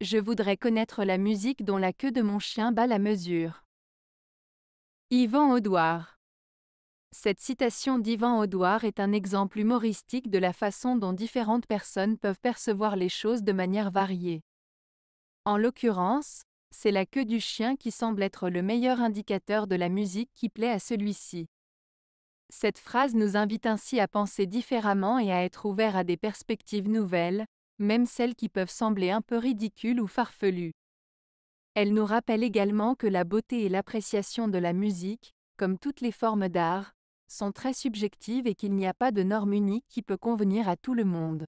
Je voudrais connaître la musique dont la queue de mon chien bat la mesure. Yvan Audouard. Cette citation d'Yvan Audouard est un exemple humoristique de la façon dont différentes personnes peuvent percevoir les choses de manière variée. En l'occurrence, c'est la queue du chien qui semble être le meilleur indicateur de la musique qui plaît à celui-ci. Cette phrase nous invite ainsi à penser différemment et à être ouvert à des perspectives nouvelles, même celles qui peuvent sembler un peu ridicules ou farfelues. Elle nous rappelle également que la beauté et l'appréciation de la musique, comme toutes les formes d'art, sont très subjectives et qu'il n'y a pas de norme unique qui peut convenir à tout le monde.